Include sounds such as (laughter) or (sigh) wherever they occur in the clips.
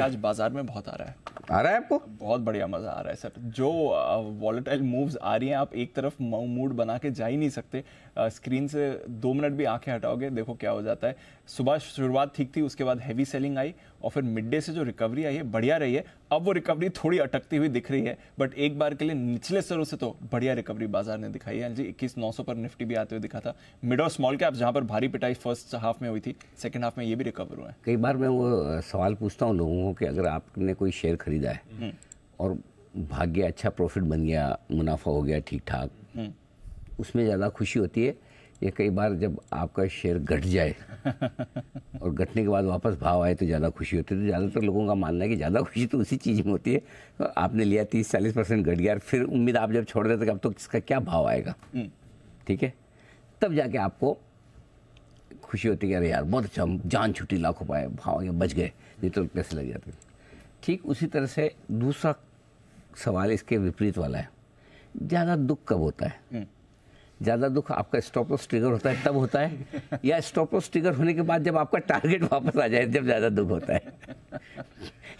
आज बाजार में बहुत आ रहा है आ रहा है आपको बहुत बढ़िया मज़ा आ रहा है सर जो वॉलेटाइल मूव्स आ रही हैं आप एक तरफ मूड बना के जा ही नहीं सकते स्क्रीन से दो मिनट भी आंखें हटाओगे देखो क्या हो जाता है सुबह शुरुआत ठीक थी उसके बाद हैवी सेलिंग आई और फिर मिड डे से जो रिकवरी आई है बढ़िया रही है अब वो रिकवरी थोड़ी अटकती हुई दिख रही है बट एक बार के लिए निचले स्तरों से तो बढ़िया रिकवरी बाजार ने दिखाई है हाँ जी इक्कीस नौ सौ पर निफ्टी भी आते हुए दिखा था मिड और स्मॉल कैप जहाँ पर भारी पिटाई फर्स्ट हाफ में हुई थी सेकेंड हाफ में ये भी रिकवर हुआ है कई बार मैं वो सवाल पूछता हूँ लोगों को कि अगर आपने कोई शेयर खरीद खरीदा है हम्म। और भाग्य अच्छा प्रॉफिट बन गया मुनाफा हो गया ठीक ठाक हम्म। उसमें ज़्यादा खुशी होती है ये कई बार जब आपका शेयर घट जाए (laughs) और घटने के बाद वापस भाव आए तो ज़्यादा खुशी होती है तो ज़्यादातर लोगों का मानना है कि ज़्यादा खुशी तो उसी चीज़ में होती है तो आपने लिया तीस चालीस परसेंट घट गया फिर उम्मीद आप जब छोड़ देते अब तो इसका क्या भाव आएगा हम्म। ठीक है तब जाके आपको खुशी होती है अरे यार बहुत अच्छा जान छुट्टी लाखों पाए भाव ये बच गए नहीं तो पैसे लग जाते ठीक उसी तरह से दूसरा सवाल इसके विपरीत वाला है ज़्यादा दुख कब होता है हम्म। ज़्यादा दुख आपका स्टॉपलॉस ट्रिगर होता है तब होता है (laughs) या स्टॉपलॉस ट्रिगर होने के बाद जब आपका टारगेट वापस आ जाए जब ज़्यादा दुख होता है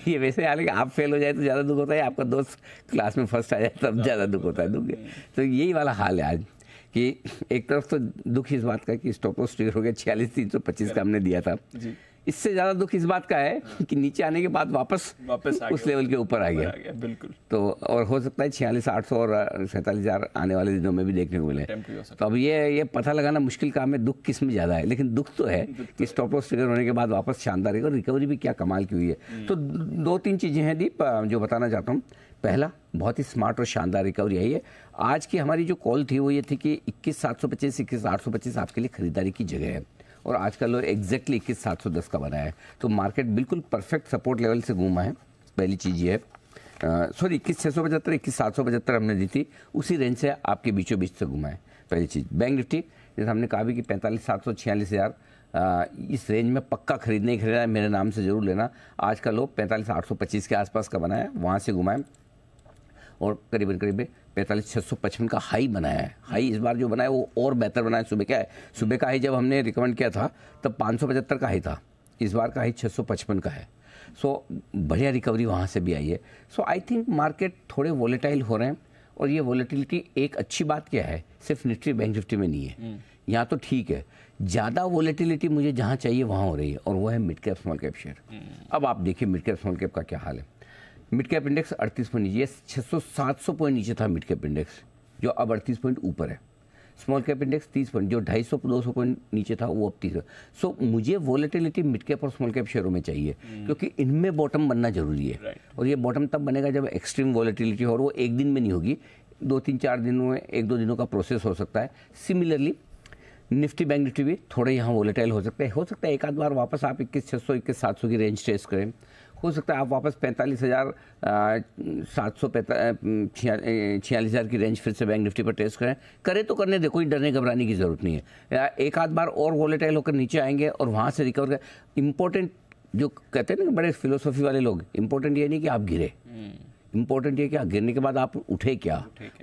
ये वैसे हालांकि आप फेल हो जाए तो ज़्यादा दुख होता है आपका दोस्त क्लास में फर्स्ट आ जाए तब ज़्यादा दुख होता है दुख तो यही वाला हाल है आज कि एक तरफ तो दुख इस बात का कि स्टॉपलॉस ट्रिगर हो गया छियालीस तीन सौ पच्चीस का हमने दिया था इससे ज़्यादा दुख इस बात का है हाँ। कि नीचे आने के बाद वापस वापस उस लेवल के ऊपर आ गया बिल्कुल तो और हो सकता है छियालीस आठ सौ और सैंतालीस हज़ार आने वाले दिनों में भी देखने को मिले तो अब ये ये पता लगाना मुश्किल काम है दुख किस में ज़्यादा है लेकिन दुख तो है तो कि स्टॉप लॉस ट्रिगर होने के बाद वापस शानदार है और रिकवरी भी क्या कमाल की हुई है हम्म। तो दो तीन चीज़ें हैं दीप जो बताना चाहता हूँ पहला बहुत ही स्मार्ट और शानदार रिकवरी आई है आज की हमारी जो कॉल थी वो ये थी कि इक्कीस सात सौ पच्चीस इक्कीस आठ सौ पच्चीस आपके लिए खरीदारी की जगह है और आज का लो एग्जैक्टली इक्कीस सात सौ दस का बनाया है तो मार्केट बिल्कुल परफेक्ट सपोर्ट लेवल से घूमा है पहली चीज़ ये है सॉरी इक्कीस छः सौ पचहत्तर इक्कीस सात सौ पचहत्तर हमने दी थी उसी रेंज से आपके बीचों बीच से घुमा है पहली चीज़ बैंक निफ्टी जैसे हमने कहा भी कि पैंतालीस सात सौ छियालीस हज़ार इस रेंज में पक्का खरीदने ही खरीदा है मेरे नाम से ज़रूर लेना आज का लो पैंतालीस आठ सौ पच्चीस के आसपास का बनाए है वहाँ से घुमाएं और करीबन करीबन पैंतालीस छः सौ पचपन का हाई बनाया है हाई इस बार जो बनाया वो और बेहतर बनाया सुबह का है सुबह का हाई जब हमने रिकमेंड किया था तब पाँच सौ पचहत्तर का हाई था इस बार का हाई छः सौ पचपन का है सो बढ़िया रिकवरी वहाँ से भी आई है सो आई थिंक मार्केट थोड़े वॉलेटाइल हो रहे हैं और ये वॉलेटिलिटी एक अच्छी बात क्या है सिर्फ निफ्टी बैंक निफ्टी में नहीं है हम्म। यहाँ तो ठीक है ज़्यादा वॉलेटिलिटी मुझे जहाँ चाहिए वहाँ हो रही है और वो है mid cap small cap share अब आप देखिए मिड कैप स्मॉल कैप का क्या हाल है मिड कैप इंडेक्स अड़तीस पॉइंट नीचे छः सौ सात सौ पॉइंट नीचे था मिड कैप इंडेक्स जो अब अड़तीस पॉइंट ऊपर है स्मॉल कैप इंडेक्स तीस पॉइंट जो ढाई सौ दो सौ पॉइंट नीचे था वो अब तीस सो so, मुझे वॉलेटिलिटी मिड कैप और स्मॉल कैप शेयरों में चाहिए हम्म। क्योंकि इनमें बॉटम बनना जरूरी है right. और ये बॉटम तब बनेगा जब एक्सट्रीम वॉलेटिलिटी और वो एक दिन में नहीं होगी दो तीन चार दिनों में एक दो दिनों का प्रोसेस हो सकता है सिमिलरली निफ्टी बैंक निफ्टी भी थोड़े यहाँ वॉलेटाइल हो सकते हैं हो सकता है एक आध बार वापस आप इक्कीस छः सौ इक्कीस सात सौ की रेंज टेस्ट करें हो सकता है आप वापस पैंतालीस हज़ार सात सौ छियालीस हज़ार की रेंज फिर से बैंक निफ्टी पर टेस्ट करें करें तो करने दे कोई डरने घबराने की ज़रूरत नहीं है एक आध बार और वॉलेटाइल होकर नीचे आएंगे और वहाँ से रिकवर करें इंपॉर्टेंट जो कहते हैं ना बड़े फिलोसफी वाले लोग इंपॉर्टेंट ये नहीं कि आप गिरे हम्म। इम्पोर्टेंट ये क्या गिरने के बाद आप उठे क्या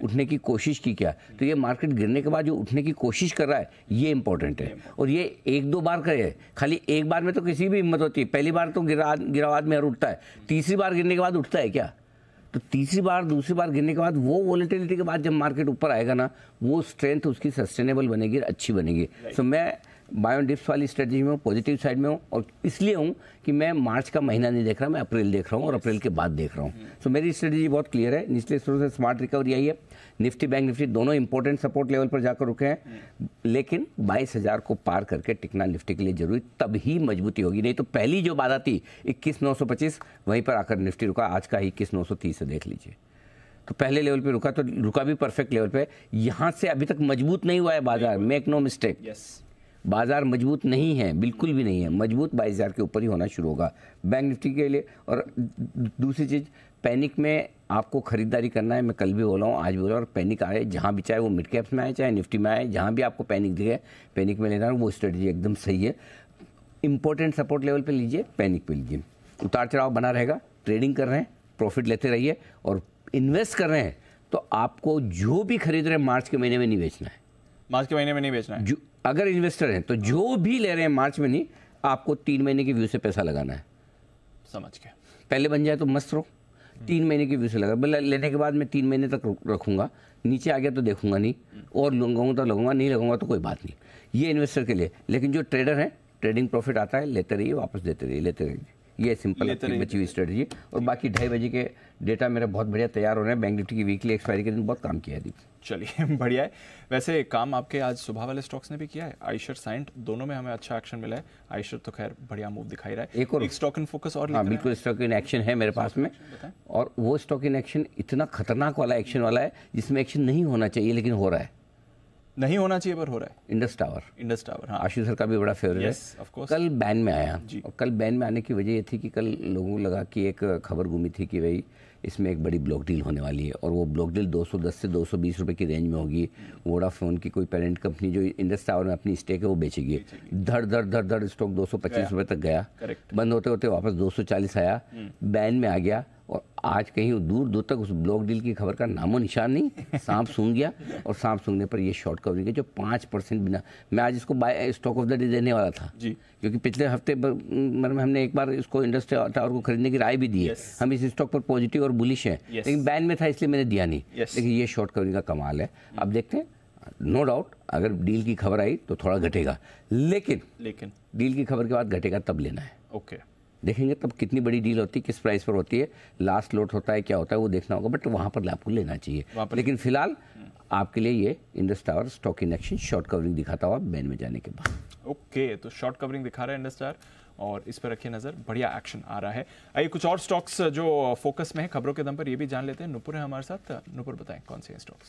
उठने की कोशिश की क्या तो ये मार्केट गिरने के बाद जो उठने की कोशिश कर रहा है ये इम्पोर्टेंट है और ये एक दो बार करे खाली एक बार में तो किसी भी हिम्मत होती है पहली बार तो गिरा गिरावाद में हर उठता है तीसरी बार गिरने के बाद उठता है क्या तो तीसरी बार दूसरी बार गिरने के बाद वो वॉलिटिलिटी के बाद जब मार्केट ऊपर आएगा ना वो स्ट्रेंथ उसकी सस्टेनेबल बनेगी अच्छी बनेगी सो मैं बायोडिप्स डिप्स वाली स्ट्रेटजी में हूँ पॉजिटिव साइड में हूँ और इसलिए हूँ कि मैं मार्च का महीना नहीं देख रहा मैं अप्रैल देख रहा हूँ और अप्रैल के बाद देख रहा हूँ सो हम्म। so, मेरी स्ट्रेटजी बहुत क्लियर है निचले स्तरों से स्मार्ट रिकवरी आई है निफ्टी बैंक निफ्टी दोनों इंपॉर्टेंट सपोर्ट लेवल पर जाकर रुके हैं हम्म। लेकिन बाईस हज़ार को पार करके टिकना निफ्टी के लिए जरूरी तब ही मजबूती होगी नहीं तो पहली जो बात आती इक्कीस नौ सौ पच्चीस वहीं पर आकर निफ्टी रुका आज का इक्कीस नौ सौ तीस से देख लीजिए तो पहले लेवल पे रुका तो रुका भी परफेक्ट लेवल पे यहाँ से अभी तक मजबूत नहीं हुआ है बाजार मेक नो मिस्टेक बाज़ार मजबूत नहीं है बिल्कुल भी नहीं है मजबूत बाईस हज़ार के ऊपर ही होना शुरू होगा बैंक निफ्टी के लिए और दूसरी चीज़ पैनिक में आपको खरीदारी करना है मैं कल भी बोला हूँ आज भी बोला और पैनिक आए जहाँ भी चाहे वो मिड कैप्स में आए चाहे निफ्टी में आए जहाँ भी आपको पैनिक दिखे पैनिक में लेना वो स्ट्रेटजी एकदम सही है इंपॉर्टेंट सपोर्ट लेवल पे लीजिए पैनिक पे लीजिए उतार चढ़ाव बना रहेगा ट्रेडिंग कर रहे हैं प्रॉफिट लेते रहिए और इन्वेस्ट कर रहे हैं तो आपको जो भी खरीद रहे हैं मार्च के महीने में नहीं बेचना है मार्च के महीने में नहीं बेचना है अगर इन्वेस्टर हैं तो जो भी ले रहे हैं मार्च में नहीं आपको तीन महीने के व्यू से पैसा लगाना है समझ के पहले बन जाए तो मस्त रहो तीन महीने के व्यू से लगा बोले लेने के बाद मैं तीन महीने तक रखूँगा नीचे आ गया तो देखूंगा नहीं और लगाऊंगा तो लगूंगा नहीं लगूंगा तो कोई बात नहीं ये इन्वेस्टर के लिए लेकिन जो ट्रेडर हैं ट्रेडिंग प्रॉफिट आता है लेते रहिए वापस देते रहिए लेते रहिए ये सिंपल बची हुई स्ट्रेटजी और बाकी ढाई बजे के डेटा मेरा बहुत बढ़िया तैयार हो रहे हैं बैंक निफ्टी की वीकली एक्सपायरी के दिन बहुत काम किया है दीप चलिए (laughs) बढ़िया है वैसे काम आपके आज सुबह वाले स्टॉक्स ने भी किया है आयशर साइंट दोनों में हमें अच्छा एक्शन मिला है आयशर तो खैर बढ़िया मूव दिखाई रहा है एक और एक स्टॉक इन फोकस और हाँ, बिल्कुल स्टॉक इन एक्शन है मेरे पास में और वो स्टॉक इन एक्शन इतना खतरनाक वाला एक्शन वाला है जिसमें एक्शन नहीं होना चाहिए लेकिन हो रहा है नहीं होना चाहिए पर हो रहा है इंडस टावर इंडस टावर हाँ आशीष सर का भी बड़ा फेवरेट yes, है कल बैन में आया और कल बैन में आने की वजह ये थी कि कल लोगों को लगा कि एक खबर घूमी थी कि भाई इसमें एक बड़ी ब्लॉक डील होने वाली है और वो ब्लॉक डील 210 से 220 रुपए की रेंज में होगी वोडाफोन की कोई पेरेंट कंपनी जो इंडस टावर में अपनी स्टेक है वो बेचेगी धड़ धड़ धड़ धड़ स्टॉक 225 रुपए तक गया बंद होते होते वापस दो आया हम्म। बैन में आ गया और आज कहीं दूर दूर तक उस ब्लॉक डील की खबर का नामो निशान नहीं सांप सूंघ गया और सांप सूंघने पर ये शॉर्ट कवरिंग है जो पाँच परसेंट बिना मैं आज इसको buy stock of the day देने वाला था जी क्योंकि पिछले हफ्ते मतलब हमने एक बार इसको इंडस्ट्री टावर को खरीदने की राय भी दी है हम इस स्टॉक पर पॉजिटिव और बुलिश हैं लेकिन बैन में था इसलिए मैंने दिया नहीं लेकिन ये शॉर्ट कवरिंग का कमाल है hmm। अब देखते हैं नो no डाउट अगर डील की खबर आई तो थोड़ा घटेगा लेकिन लेकिन डील की खबर के बाद घटेगा तब लेना है ओके okay. देखेंगे तब कितनी बड़ी डील होती है किस प्राइस पर होती है लास्ट लोट होता है क्या होता है वो देखना होगा बट वहाँ पर आपको लेना चाहिए लेकिन फिलहाल हम्म। आपके लिए ये Indus tower stock in action short covering दिखाता हुआ बैन में जाने के बाद ओके तो शॉर्ट कवरिंग दिखा रहा है इंडस टावर और इस पर रखिए नज़र बढ़िया एक्शन आ रहा है आइए कुछ और स्टॉक्स जो फोकस में है खबरों के दम पर ये भी जान लेते हैं नुपुर है हमारे साथ नुपुर बताएं कौन से स्टॉक्स